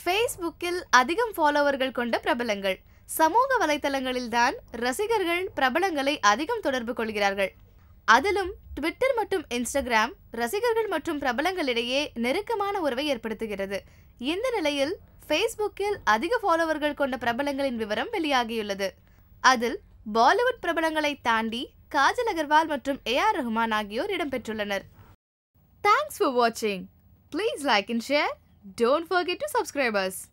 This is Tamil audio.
ஃபேஸ்புக்கில் அதிகம் ஃபாலோவர்கள் கொண்ட பிரபலங்கள் சமூக வலைத்தளங்களில் தான் ரசிகர்கள் பிரபலங்களை அதிகம் தொடர்பு கொள்கிறார்கள் அதிலும் ட்விட்டர் மற்றும் இன்ஸ்டாகிராம் ரசிகர்கள் மற்றும் பிரபலங்களிடையே நெருக்கமான உறவை ஏற்படுத்துகிறது இந்த நிலையில் ஃபேஸ்புக்கில் அதிக ஃபாலோவர்கள் கொண்ட பிரபலங்களின் விவரம் வெளியாகியுள்ளது அதில் பாலிவுட் பிரபலங்களை தாண்டி காஜல் அகர்வால் மற்றும் ஏ ஆர் ரஹ்மான் ஆகியோர் இடம்பெற்றுள்ளனர் தேங்க்ஸ் ஃபார் வாட்சிங் please like and share Don't forget to subscribe us.